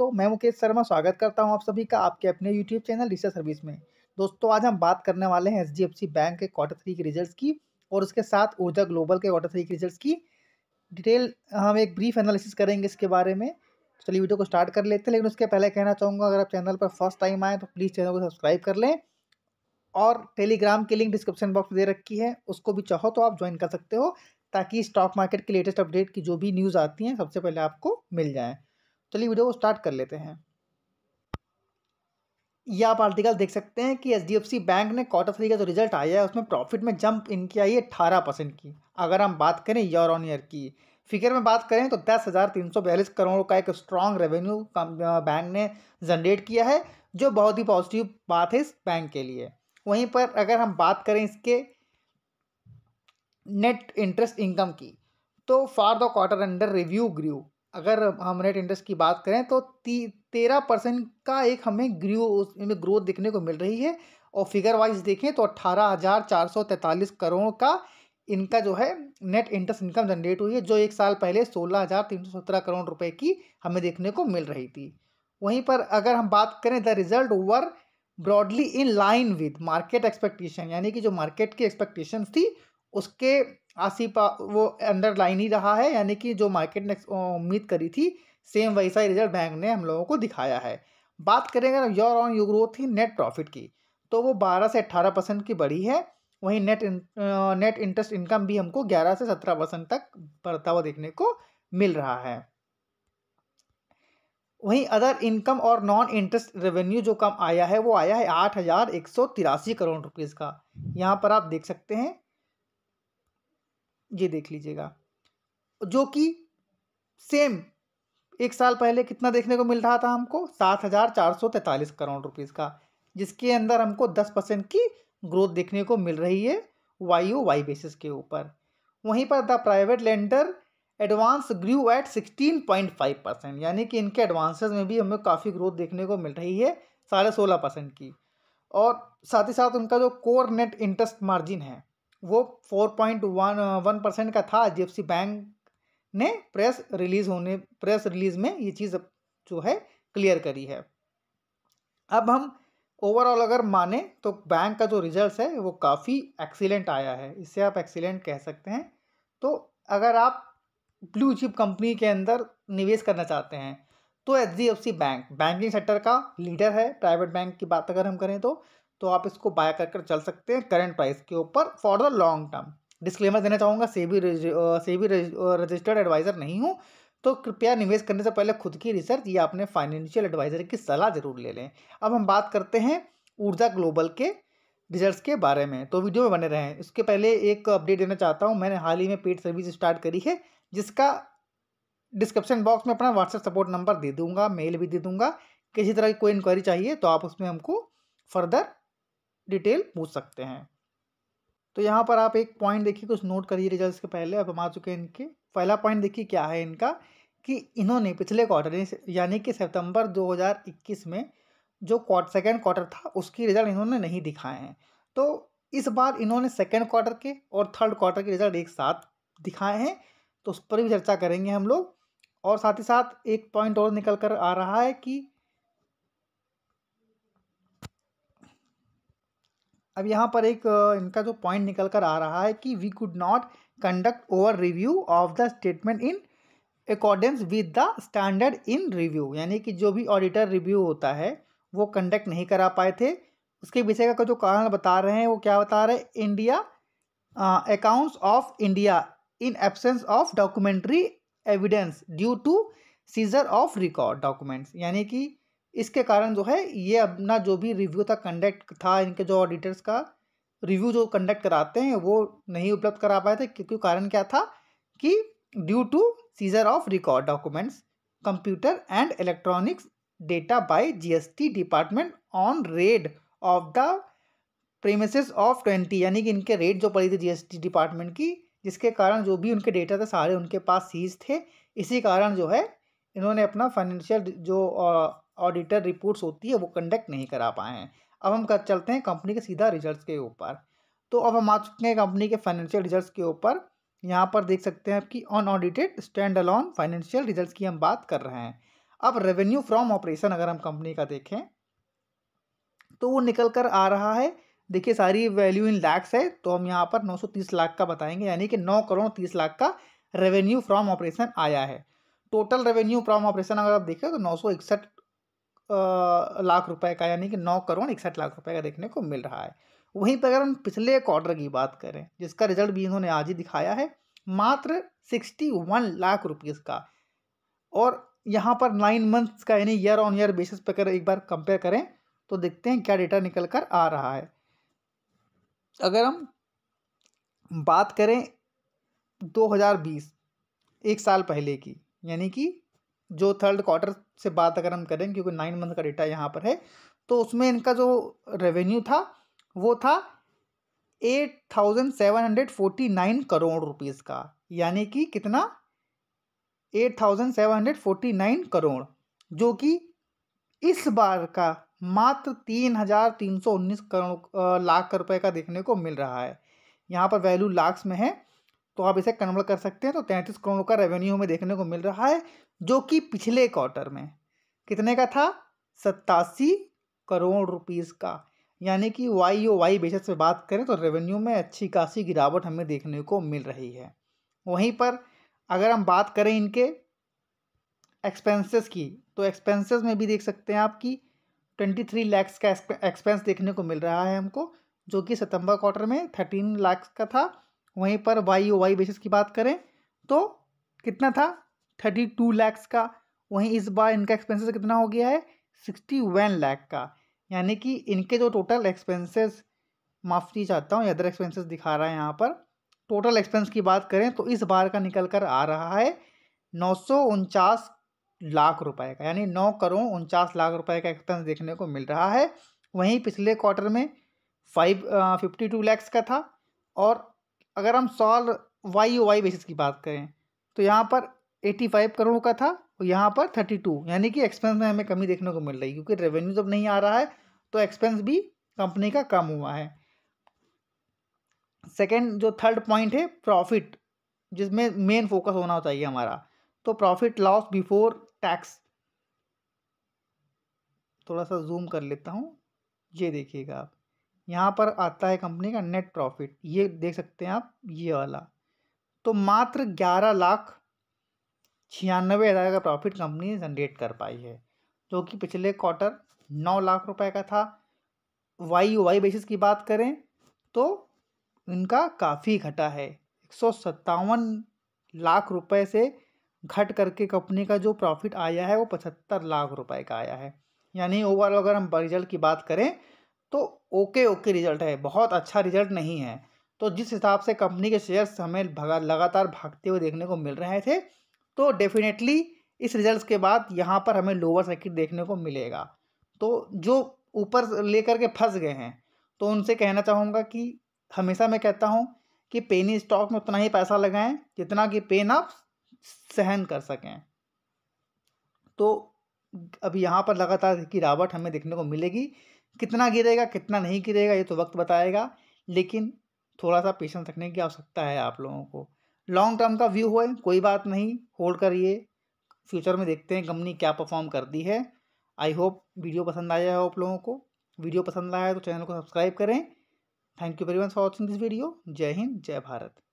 दोस्तों मैं मुकेश शर्मा स्वागत करता हूं आप सभी का आपके अपने यूट्यूब चैनल रिसर्च सर्विस में दोस्तों आज हम बात करने वाले हैं एच बैंक के क्वार्टर थ्री के रिजल्ट्स की और उसके साथ ऊर्जा ग्लोबल के क्वार्टर थ्री के रिजल्ट्स की डिटेल हम एक ब्रीफ एनालिसिस करेंगे इसके बारे में चलिए वीडियो को स्टार्ट कर लेते हैं लेकिन उसके पहले कहना चाहूँगा अगर आप चैनल पर फर्स्ट टाइम आएँ तो प्लीज़ चैनल को सब्सक्राइब कर लें और टेलीग्राम की लिंक डिस्क्रिप्शन बॉक्स में दे रखी है उसको भी चाहो तो आप ज्वाइन कर सकते हो ताकि स्टॉक मार्केट की लेटेस्ट अपडेट की जो भी न्यूज़ आती हैं सबसे पहले आपको मिल जाए चलिए वीडियो को स्टार्ट कर लेते हैं यह आप आर्टिकल देख सकते हैं कि एच बैंक ने क्वार्टर थ्री का जो रिजल्ट आया है उसमें प्रॉफिट में जंप इन आई है अठारह परसेंट की अगर हम बात करें ईयर ऑन ईयर की फिगर में बात करें तो दस हज़ार तीन सौ बयालीस करोड़ का एक स्ट्रॉन्ग रेवेन्यू बैंक ने जनरेट किया है जो बहुत ही पॉजिटिव बात है इस बैंक के लिए वहीं पर अगर हम बात करें इसके नेट इंटरेस्ट इनकम की तो for the quarter under review grew अगर हम नेट इंटरेस्ट की बात करें तो तेरह परसेंट का एक हमें ग्रो उसमें ग्रोथ देखने को मिल रही है और फिगर वाइज देखें तो अट्ठारह हज़ार चार सौ तैंतालीस करोड़ का इनका जो है नेट इंटरेस्ट इनकम जनरेट हुई है जो एक साल पहले सोलह हज़ार तीन सौ सत्रह करोड़ रुपए की हमें देखने को मिल रही थी वहीं पर अगर हम बात करें the result were broadly in line with market expectation यानी कि जो मार्केट की एक्सपेक्टेशन थी उसके आसी पा वो अंडर लाइन ही रहा है यानी कि जो मार्केट ने उम्मीद करी थी सेम वैसा ही रिजल्ट बैंक ने हम लोगों को दिखाया है बात करेंगे अगर योर ऑन यू ग्रोथ थी नेट प्रॉफिट की तो वो बारह से अट्ठारह परसेंट की बढ़ी है वहीं net in, net interest income भी हमको ग्यारह से सत्रह परसेंट तक बढ़ता हुआ देखने को मिल रहा है वहीं अदर इनकम और नॉन इंटरेस्ट रेवेन्यू जो कम आया है वो आया है आठ हज़ार एक सौ तिरासी करोड़ रुपीज़ का यहाँ पर आप देख सकते हैं ये देख लीजिएगा जो कि सेम एक साल पहले कितना देखने को मिल रहा था हमको सात हज़ार चार सौ तैंतालीस करोड़ रुपीज़ का जिसके अंदर हमको दस परसेंट की ग्रोथ देखने को मिल रही है वाई ओ वाई बेसिस के ऊपर वहीं पर the private lender advance grew at sixteen point five percent यानी कि इनके एडवांसेस में भी हमें काफ़ी ग्रोथ देखने को मिल रही है साढ़े सोलह परसेंट की और साथ ही साथ उनका जो कोर नेट इंटरेस्ट मार्जिन है वो four point one one percent का था एच बैंक ने प्रेस रिलीज होने प्रेस रिलीज में ये चीज़ जो है क्लियर करी है अब हम ओवरऑल अगर माने तो बैंक का जो रिजल्ट है वो काफ़ी एक्सीलेंट आया है इससे आप एक्सीलेंट कह सकते हैं तो अगर आप ब्लू चिप कंपनी के अंदर निवेश करना चाहते हैं तो एच बैंक बैंकिंग सेक्टर का लीडर है प्राइवेट बैंक की बात अगर हम करें तो तो आप इसको बाय कर कर चल सकते हैं करंट प्राइस के ऊपर for the long term disclaimer देना चाहूँगा सेबी सेबी रजिस्टर्ड एडवाइज़र नहीं हूँ तो कृपया निवेश करने से पहले खुद की रिसर्च या अपने फाइनेंशियल एडवाइज़र की सलाह ज़रूर ले लें अब हम बात करते हैं ऊर्जा ग्लोबल के रिजल्ट्स के बारे में तो वीडियो में बने रहें इसके पहले एक अपडेट देना चाहता हूँ मैंने हाल ही में पेड सर्विस स्टार्ट करी है जिसका डिस्क्रिप्शन बॉक्स में अपना व्हाट्सएप सपोर्ट नंबर दे दूँगा मेल भी दे दूँगा किसी तरह की कोई इंक्वायरी चाहिए तो आप उसमें हमको फर्दर डिटेल पूछ सकते हैं तो यहाँ पर आप एक पॉइंट देखिए कुछ नोट करिए रिजल्ट्स के पहले अब हम आ चुके हैं इनके पहला पॉइंट देखिए क्या है इनका कि इन्होंने पिछले क्वार्टर यानी कि सितंबर 2021 में जो क्वार्टर सेकेंड क्वार्टर था उसकी रिजल्ट इन्होंने नहीं दिखाए हैं तो इस बार इन्होंने सेकेंड क्वार्टर के और थर्ड क्वार्टर के रिजल्ट एक साथ दिखाए हैं तो उस पर भी चर्चा करेंगे हम लोग और साथ ही साथ एक पॉइंट और निकल कर आ रहा है कि अब यहाँ पर एक इनका जो पॉइंट निकल कर आ रहा है कि we could not conduct over review of the statement in accordance with the standard in review यानी कि जो भी ऑडिटर रिव्यू होता है वो कंडक्ट नहीं करा पाए थे उसके विषय का जो कारण बता रहे हैं वो क्या बता रहे हैं India accounts of India in absence of documentary evidence due to seizure of record documents यानी कि इसके कारण जो है ये अपना जो भी रिव्यू था कंडक्ट था इनके जो ऑडिटर्स का रिव्यू जो कंडक्ट कराते हैं वो नहीं उपलब्ध करा पाए थे क्योंकि कारण क्या था कि due to seizure of record documents computer and electronics data by GST department on raid of the premise of twenty यानी कि इनके रेट जो पड़ी थी जी डिपार्टमेंट की जिसके कारण जो भी उनके डेटा थे सारे उनके पास सीज थे इसी कारण जो है इन्होंने अपना फाइनेंशियल जो ऑडिटर रिपोर्ट्स होती है वो कंडक्ट नहीं करा पाए हैं अब हम कर चलते हैं कंपनी के सीधा रिजल्ट के ऊपर तो अब हम आ चुके हैं कंपनी के फाइनेंशियल रिजल्ट के ऊपर यहाँ पर देख सकते हैं आपकी unaudited standalone financial result की हम बात कर रहे हैं अब रेवेन्यू फ्रॉम ऑपरेशन अगर हम कंपनी का देखें तो वो निकल कर आ रहा है देखिए सारी वैल्यू इन लैक्स है तो हम यहाँ पर 930 लाख का बताएंगे यानी कि 9 करोड़ 30 लाख का रेवेन्यू फ्रॉम ऑपरेशन आया है टोटल रेवेन्यू फ्रॉम ऑपरेशन अगर आप देखें तो नौ लाख रुपए का यानी कि नौ करोड़ इकसठ लाख रुपए का देखने को मिल रहा है वहीं पर अगर हम पिछले क्वार्टर की बात करें जिसका रिजल्ट भी इन्होंने आज ही दिखाया है मात्र सिक्सटी वन लाख रुपीज़ का और यहाँ पर नाइन मंथ्स का यानी ईयर ऑन ईयर बेसिस पर अगर एक बार कंपेयर करें तो देखते हैं क्या डेटा निकल कर आ रहा है अगर हम बात करें दो एक साल पहले की यानी कि जो थर्ड क्वार्टर से बात अगर हम करें क्योंकि नाइन मंथ का डेटा यहाँ पर है तो उसमें इनका जो रेवेन्यू था वो था eight thousand seven hundred forty nine crore rupees का यानी कि कितना eight thousand seven hundred forty nine crore जो कि इस बार का मात्र तीन हज़ार तीन सौ उन्नीस करोड़ लाख रुपए का देखने को मिल रहा है यहाँ पर वैल्यू लाख्स में है तो आप इसे कन्वर्ट कर सकते हैं तो तैंतीस करोड़ का रेवेन्यू हमें देखने को मिल रहा है जो कि पिछले क्वार्टर में कितने का था सत्तासी करोड़ रुपीज़ का यानी कि वाई ओ वाई बेसिस पर बात करें तो रेवेन्यू में अच्छी खासी गिरावट हमें देखने को मिल रही है वहीं पर अगर हम बात करें इनके एक्सपेंसेस की तो एक्सपेंसेस में भी देख सकते हैं आपकी ट्वेंटी थ्री लैक्स का एक्सपेंस देखने को मिल रहा है हमको जो कि सितंबर क्वार्टर में थर्टीन लाख का था वहीं पर वाई ओ वाई बेसिस की बात करें तो कितना था थर्टी टू लैक्स का वहीं इस बार इनका एक्सपेंसेस कितना हो गया है सिक्सटी वन लैख का यानी कि इनके जो टोटल एक्सपेंसेस माफ़ की चाहता हूँ अदर एक्सपेंसेस दिखा रहा है यहाँ पर टोटल एक्सपेंस की बात करें तो इस बार का निकल कर आ रहा है नौ लाख रुपए का यानी नौ करोड़ उनचास लाख रुपए का एक्सपेंस देखने को मिल रहा है वहीं पिछले क्वार्टर में फाइव फिफ्टी टू लैक्स का था और अगर हम सॉल वाई ओ वाई बेसिस की बात करें तो यहाँ पर एटी फाइव करोड़ का था और यहाँ पर थर्टी टू यानी कि एक्सपेंस में हमें कमी देखने को मिल रही है क्योंकि रेवेन्यू जब नहीं आ रहा है तो एक्सपेंस भी कंपनी का कम हुआ है सेकेंड जो थर्ड पॉइंट है प्रॉफिट जिसमें मेन फोकस होना चाहिए हमारा तो प्रॉफिट लॉस बिफोर टैक्स थोड़ा सा जूम कर लेता हूँ ये देखिएगा आप यहाँ पर आता है कंपनी का नेट प्रॉफिट ये देख सकते हैं आप ये वाला तो मात्र ग्यारह लाख छियानवे हज़ार का प्रॉफिट कंपनी जनरेट कर पाई है जो कि पिछले क्वार्टर नौ लाख रुपए का था वाई वाई बेसिस की बात करें तो इनका काफ़ी घटा है एक सौ सत्तावन लाख रुपए से घट करके कंपनी का जो प्रॉफिट आया है वो पचहत्तर लाख रुपए का आया है यानी ओवरऑल अगर हम रिजल्ट की बात करें तो ओके ओके रिजल्ट है बहुत अच्छा रिजल्ट नहीं है तो जिस हिसाब से कंपनी के शेयर्स हमें भगा लगातार भागते हुए देखने को मिल रहे थे तो डेफिनेटली इस रिजल्ट के बाद यहाँ पर हमें लोअर सर्किट देखने को मिलेगा तो जो ऊपर लेकर के फंस गए हैं तो उनसे कहना चाहूँगा कि हमेशा मैं कहता हूँ कि पेनी स्टॉक में उतना ही पैसा लगाएं जितना कि पेन आप सहन कर सकें तो अब यहाँ पर लगातार गिरावट हमें देखने को मिलेगी कितना गिरेगा कितना नहीं गिरेगा ये तो वक्त बताएगा लेकिन थोड़ा सा पेशेंस रखने की आवश्यकता है आप लोगों को लॉन्ग टर्म का व्यू हो कोई बात नहीं होल्ड करिए फ्यूचर में देखते हैं कंपनी क्या परफॉर्म करती है आई होप वीडियो पसंद आया हो आप लोगों को वीडियो पसंद आया तो चैनल को सब्सक्राइब करें thank you very much for watching this video जय हिंद जय भारत